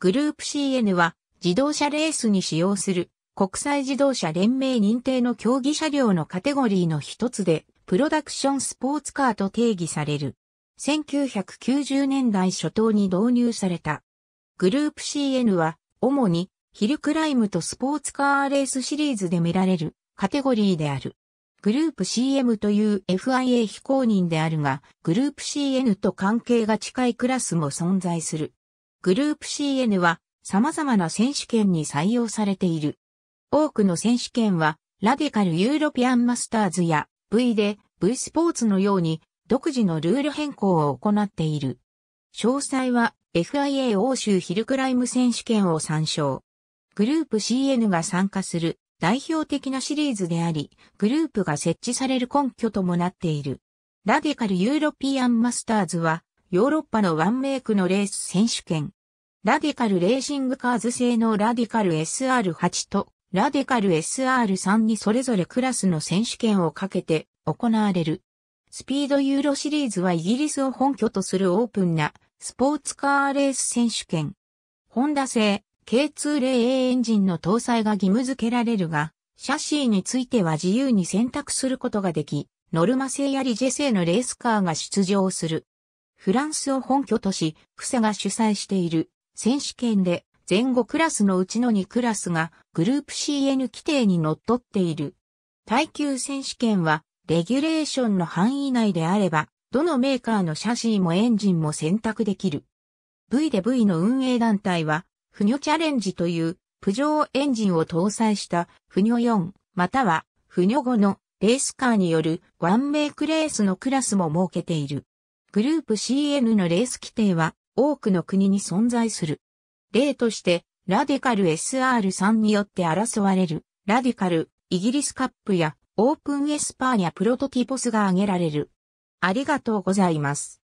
グループ CN は自動車レースに使用する国際自動車連盟認定の競技車両のカテゴリーの一つでプロダクションスポーツカーと定義される。1990年代初頭に導入された。グループ CN は主にヒルクライムとスポーツカーレースシリーズで見られるカテゴリーである。グループ CM という FIA 非公認であるが、グループ CN と関係が近いクラスも存在する。グループ CN は様々な選手権に採用されている。多くの選手権はラディカルユーロピアンマスターズや V で V スポーツのように独自のルール変更を行っている。詳細は FIA 欧州ヒルクライム選手権を参照。グループ CN が参加する代表的なシリーズであり、グループが設置される根拠ともなっている。ラディカルユーロピアンマスターズはヨーロッパのワンメイクのレース選手権。ラディカルレーシングカーズ製のラディカル SR8 とラディカル SR3 にそれぞれクラスの選手権をかけて行われる。スピードユーロシリーズはイギリスを本拠とするオープンなスポーツカーレース選手権。ホンダ製 K200A エンジンの搭載が義務付けられるが、シャシーについては自由に選択することができ、ノルマ製やリジェ製のレースカーが出場する。フランスを本拠とし、フセが主催している選手権で前後クラスのうちの2クラスがグループ CN 規定にのっとっている。耐久選手権はレギュレーションの範囲内であれば、どのメーカーのシャシーもエンジンも選択できる。V で V の運営団体は、フニョチャレンジというプジョーエンジンを搭載したフニョ4またはフニョ5のレースカーによるワンメイクレースのクラスも設けている。グループ CN のレース規定は多くの国に存在する。例として、ラディカル SR3 によって争われる、ラディカル、イギリスカップや、オープンエスパーニャプロトティポスが挙げられる。ありがとうございます。